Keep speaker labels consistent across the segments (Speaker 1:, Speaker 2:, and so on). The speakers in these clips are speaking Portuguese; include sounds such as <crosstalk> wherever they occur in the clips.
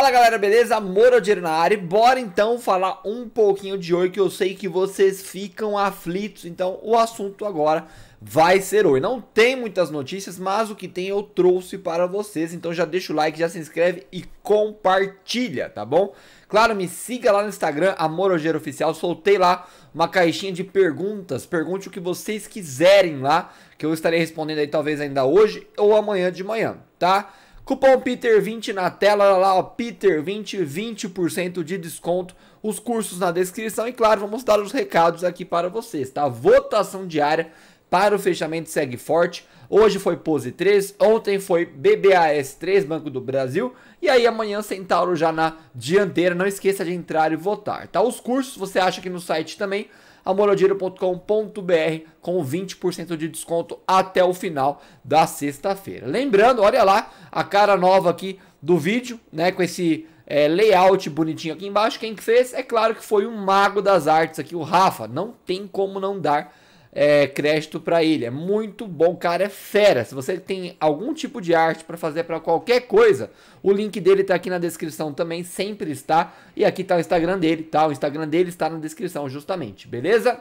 Speaker 1: Fala galera, beleza? Amor ao dinheiro na área. Bora então falar um pouquinho de Oi, que eu sei que vocês ficam aflitos. Então o assunto agora vai ser Oi. Não tem muitas notícias, mas o que tem eu trouxe para vocês. Então já deixa o like, já se inscreve e compartilha, tá bom? Claro, me siga lá no Instagram, Amor Oficial. Soltei lá uma caixinha de perguntas. Pergunte o que vocês quiserem lá, que eu estarei respondendo aí talvez ainda hoje ou amanhã de manhã, tá? Cupom Peter20 na tela, lá ó, Peter20, 20% de desconto, os cursos na descrição e claro, vamos dar os recados aqui para vocês, tá? Votação diária para o fechamento segue forte. Hoje foi Pose 3, ontem foi BBAS 3, Banco do Brasil, e aí amanhã Centauro já na dianteira. Não esqueça de entrar e votar, tá? Os cursos você acha aqui no site também amorodeiro.com.br com 20% de desconto até o final da sexta-feira. Lembrando, olha lá a cara nova aqui do vídeo, né, com esse é, layout bonitinho aqui embaixo. Quem fez, é claro que foi o um mago das artes aqui, o Rafa. Não tem como não dar é, crédito para ele. É muito bom, cara, é fera. Se você tem algum tipo de arte para fazer para qualquer coisa, o link dele tá aqui na descrição também, sempre está. E aqui tá o Instagram dele, tá? O Instagram dele está na descrição justamente, beleza?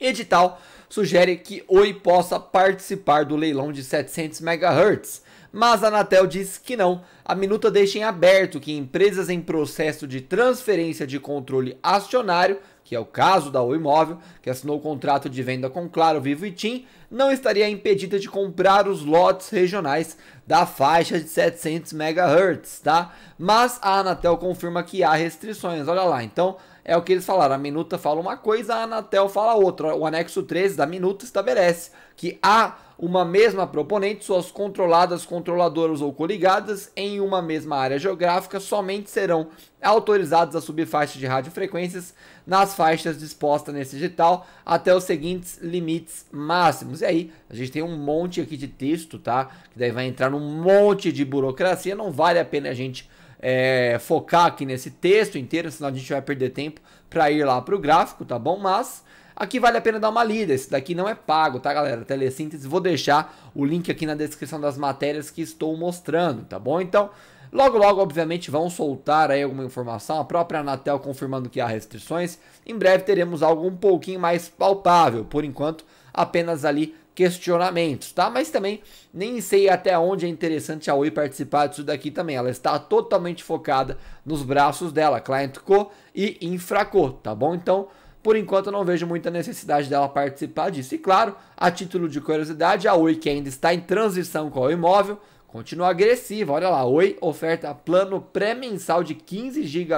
Speaker 1: Edital sugere que Oi possa participar do leilão de 700 MHz mas a Anatel diz que não. A minuta deixa em aberto que empresas em processo de transferência de controle acionário que é o caso da Oi Imóvel, que assinou o contrato de venda com Claro, Vivo e TIM, não estaria impedida de comprar os lotes regionais da faixa de 700 MHz, tá? Mas a Anatel confirma que há restrições, olha lá. Então, é o que eles falaram, a minuta fala uma coisa, a Anatel fala outra. O anexo 13 da minuta estabelece que há uma mesma proponente, suas controladas, controladoras ou coligadas em uma mesma área geográfica somente serão autorizadas a subir faixas de radiofrequências nas faixas dispostas nesse digital até os seguintes limites máximos. E aí, a gente tem um monte aqui de texto, tá? Que daí vai entrar num monte de burocracia, não vale a pena a gente é, focar aqui nesse texto inteiro, senão a gente vai perder tempo para ir lá para o gráfico, tá bom? Mas Aqui vale a pena dar uma lida, esse daqui não é pago, tá galera? Telesíntese, vou deixar o link aqui na descrição das matérias que estou mostrando, tá bom? Então, Logo, logo, obviamente, vão soltar aí alguma informação, a própria Anatel confirmando que há restrições. Em breve teremos algo um pouquinho mais palpável, por enquanto, apenas ali questionamentos, tá? Mas também nem sei até onde é interessante a Oi participar disso daqui também. Ela está totalmente focada nos braços dela, Client Co e Infraco, tá bom? Então, por enquanto eu não vejo muita necessidade dela participar disso. E claro, a título de curiosidade, a Oi, que ainda está em transição com o imóvel, continua agressiva. Olha lá, Oi oferta plano pré-mensal de 15 GB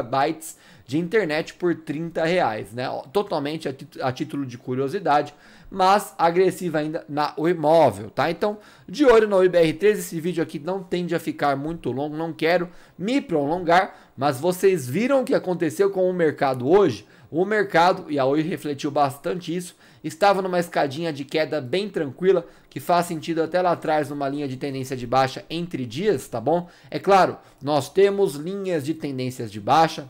Speaker 1: de internet por 30 reais, né? Totalmente a, a título de curiosidade mas agressiva ainda na imóvel, tá? Então, de olho no IBR3, esse vídeo aqui não tende a ficar muito longo, não quero me prolongar, mas vocês viram o que aconteceu com o mercado hoje? O mercado, e a Oi refletiu bastante isso, estava numa escadinha de queda bem tranquila, que faz sentido até lá atrás numa linha de tendência de baixa entre dias, tá bom? É claro, nós temos linhas de tendências de baixa,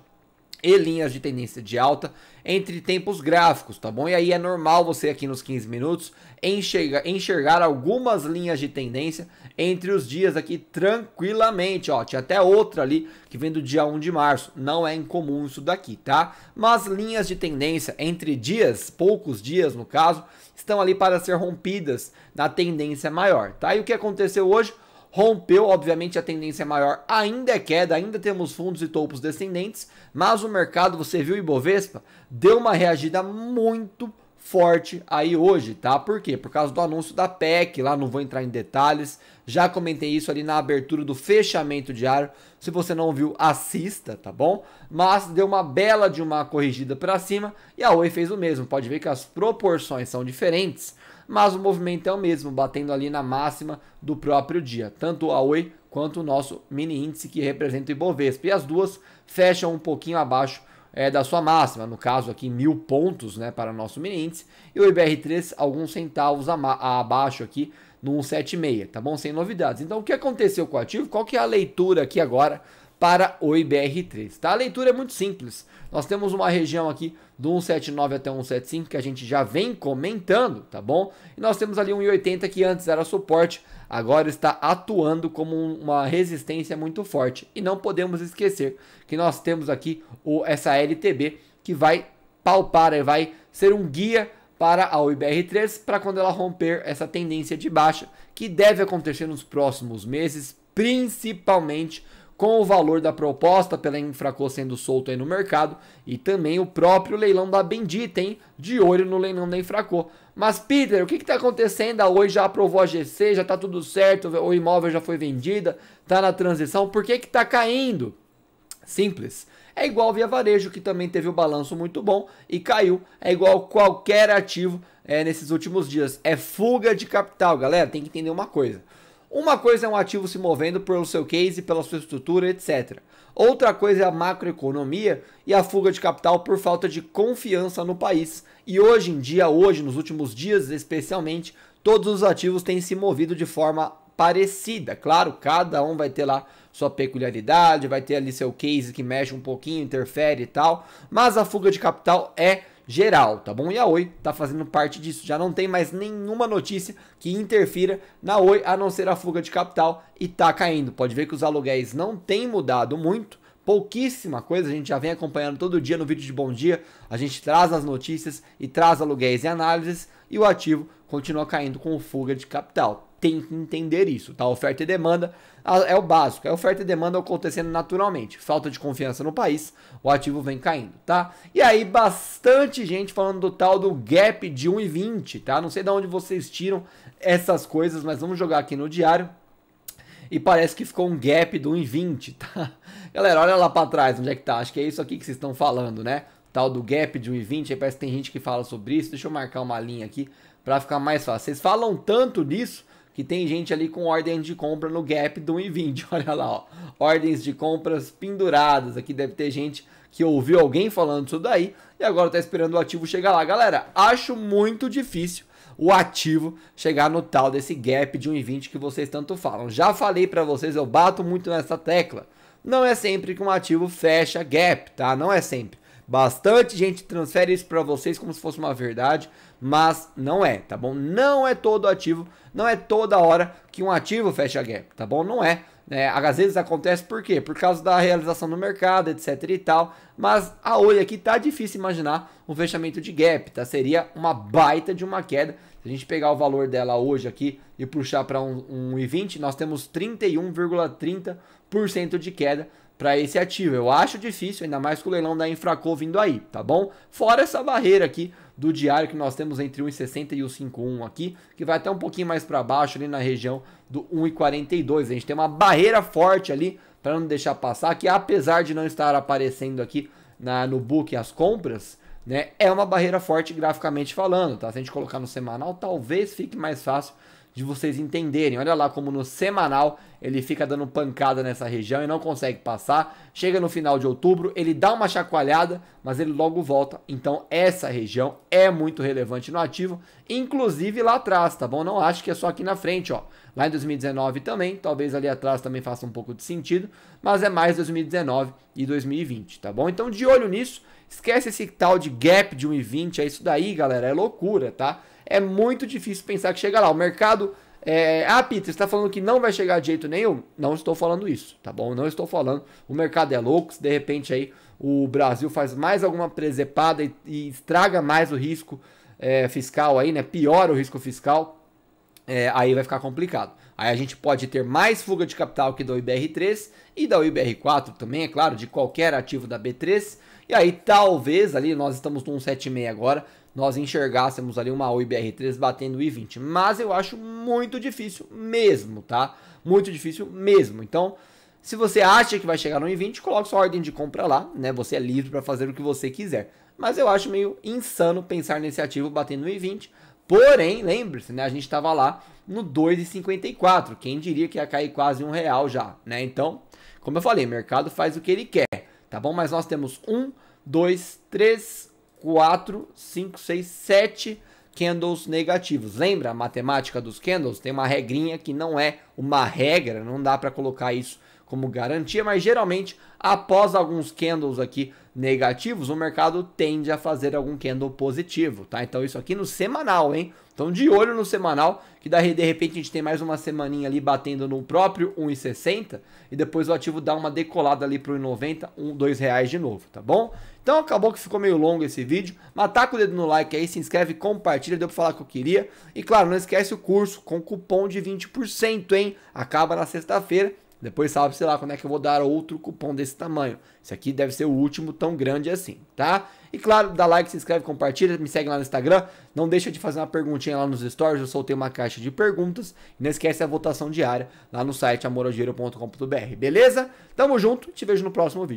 Speaker 1: e linhas de tendência de alta entre tempos gráficos, tá bom? E aí é normal você aqui nos 15 minutos enxergar, enxergar algumas linhas de tendência entre os dias aqui tranquilamente, ó. Tinha até outra ali que vem do dia 1 de março, não é incomum isso daqui, tá? Mas linhas de tendência entre dias, poucos dias no caso, estão ali para ser rompidas na tendência maior, tá? E o que aconteceu hoje? rompeu, obviamente a tendência maior ainda é queda, ainda temos fundos e topos descendentes, mas o mercado, você viu o Ibovespa, deu uma reagida muito forte aí hoje, tá? Por quê? Por causa do anúncio da PEC, lá não vou entrar em detalhes, já comentei isso ali na abertura do fechamento diário. Se você não viu, assista, tá bom? Mas deu uma bela de uma corrigida para cima e a Oi fez o mesmo. Pode ver que as proporções são diferentes, mas o movimento é o mesmo, batendo ali na máxima do próprio dia, tanto a Oi quanto o nosso mini índice que representa o Ibovespa. E as duas fecham um pouquinho abaixo é, da sua máxima, no caso aqui mil pontos né, para o nosso mini índice, e o IBR3 alguns centavos abaixo aqui no 176, tá bom? Sem novidades. Então o que aconteceu com o ativo? Qual que é a leitura aqui agora para o IBR3, tá? A leitura é muito simples. Nós temos uma região aqui do 179 até 175 que a gente já vem comentando, tá bom? E nós temos ali 1,80 que antes era suporte, agora está atuando como uma resistência muito forte. E não podemos esquecer que nós temos aqui o, essa LTB que vai palpar, e vai ser um guia para a IBR3 para quando ela romper essa tendência de baixa que deve acontecer nos próximos meses, principalmente com o valor da proposta pela Infraco sendo solto aí no mercado e também o próprio leilão da Bendita, hein? De olho no leilão da Infraco. Mas, Peter, o que está acontecendo? A Oi já aprovou a GC, já está tudo certo, o imóvel já foi vendida, está na transição, por que que tá caindo? Simples. É igual Via Varejo, que também teve o um balanço muito bom e caiu. É igual qualquer ativo é, nesses últimos dias. É fuga de capital, galera. Tem que entender uma coisa. Uma coisa é um ativo se movendo pelo seu case, pela sua estrutura, etc. Outra coisa é a macroeconomia e a fuga de capital por falta de confiança no país. E hoje em dia, hoje, nos últimos dias especialmente, todos os ativos têm se movido de forma parecida. Claro, cada um vai ter lá sua peculiaridade, vai ter ali seu case que mexe um pouquinho, interfere e tal, mas a fuga de capital é geral, tá bom? E a Oi tá fazendo parte disso. Já não tem mais nenhuma notícia que interfira na Oi, a não ser a fuga de capital e tá caindo. Pode ver que os aluguéis não têm mudado muito, pouquíssima coisa, a gente já vem acompanhando todo dia no vídeo de bom dia, a gente traz as notícias e traz aluguéis e análises e o ativo continua caindo com fuga de capital tem que entender isso, tá? Oferta e demanda é o básico, é oferta e demanda acontecendo naturalmente. Falta de confiança no país, o ativo vem caindo, tá? E aí bastante gente falando do tal do gap de 1,20, tá? Não sei de onde vocês tiram essas coisas, mas vamos jogar aqui no diário. E parece que ficou um gap do 1,20, tá? <laughs> Galera, olha lá para trás onde é que tá. Acho que é isso aqui que vocês estão falando, né? Tal do gap de 1,20, aí parece que tem gente que fala sobre isso. Deixa eu marcar uma linha aqui para ficar mais fácil. Vocês falam tanto disso que tem gente ali com ordem de compra no gap do 1,20. <laughs> Olha lá, ó. ordens de compras penduradas. Aqui deve ter gente que ouviu alguém falando isso daí e agora está esperando o ativo chegar lá. Galera, acho muito difícil o ativo chegar no tal desse gap de 1,20 que vocês tanto falam. Já falei para vocês, eu bato muito nessa tecla. Não é sempre que um ativo fecha gap, tá? Não é sempre. Bastante gente transfere isso para vocês como se fosse uma verdade mas não é, tá bom? Não é todo ativo, não é toda hora que um ativo fecha gap, tá bom? Não é. Né? às vezes acontece por quê? Por causa da realização no mercado, etc e tal. Mas a olho aqui tá difícil imaginar um fechamento de gap, tá? Seria uma baita de uma queda. Se a gente pegar o valor dela hoje aqui e puxar para um, um vinte, nós temos 31,30% de queda para esse ativo. Eu acho difícil, ainda mais com o leilão da Infraco vindo aí, tá bom? Fora essa barreira aqui do diário que nós temos entre 1,60 e 1,51 aqui, que vai até um pouquinho mais para baixo ali na região do 1,42. A gente tem uma barreira forte ali para não deixar passar, que apesar de não estar aparecendo aqui na, no book as compras, né, é uma barreira forte graficamente falando, tá? Se a gente colocar no semanal, talvez fique mais fácil de vocês entenderem. Olha lá como no semanal ele fica dando pancada nessa região e não consegue passar. Chega no final de outubro, ele dá uma chacoalhada, mas ele logo volta. Então essa região é muito relevante no ativo, inclusive lá atrás, tá bom? Não acho que é só aqui na frente, ó. Lá em 2019 também, talvez ali atrás também faça um pouco de sentido, mas é mais 2019 e 2020, tá bom? Então de olho nisso, esquece esse tal de gap de 1,20, é isso daí, galera, é loucura, tá? é muito difícil pensar que chega lá. O mercado. É, ah, Peter, você está falando que não vai chegar de jeito nenhum? Não estou falando isso, tá bom? Não estou falando. O mercado é louco, se de repente aí o Brasil faz mais alguma presepada e, e estraga mais o risco é, fiscal aí, né? Piora o risco fiscal, é, aí vai ficar complicado. Aí a gente pode ter mais fuga de capital que da IBR3 e da IBR4 também, é claro, de qualquer ativo da B3. E aí talvez ali, nós estamos no 176 agora, nós enxergássemos ali uma OIBR3 batendo I20. Mas eu acho muito difícil mesmo, tá? Muito difícil mesmo. Então, se você acha que vai chegar no I20, coloque sua ordem de compra lá, né? Você é livre para fazer o que você quiser. Mas eu acho meio insano pensar nesse ativo batendo no I20. Porém, lembre-se, né? A gente estava lá no 2,54. Quem diria que ia cair quase um real já, né? Então, como eu falei, o mercado faz o que ele quer, tá bom? Mas nós temos um, dois, três, 4, 5, 6, 7 candles negativos. Lembra a matemática dos candles? Tem uma regrinha que não é uma regra, não dá para colocar isso como garantia, mas geralmente após alguns candles aqui negativos, o mercado tende a fazer algum candle positivo, tá? Então isso aqui no semanal, hein? Então de olho no semanal, que daí de repente a gente tem mais uma semaninha ali batendo no próprio 1,60 e depois o ativo dá uma decolada ali pro 1,90, um, dois reais de novo, tá bom? Então acabou que ficou meio longo esse vídeo, mas com o dedo no like aí, se inscreve, compartilha, deu pra falar o que eu queria. E claro, não esquece o curso com cupom de 20%, hein? Acaba na sexta-feira, depois sabe, sei lá, quando é que eu vou dar outro cupom desse tamanho. Esse aqui deve ser o último tão grande assim, tá? E claro, dá like, se inscreve, compartilha, me segue lá no Instagram. Não deixa de fazer uma perguntinha lá nos stories, eu soltei uma caixa de perguntas. E não esquece a votação diária lá no site amorodiero.com.br, beleza? Tamo junto, te vejo no próximo vídeo.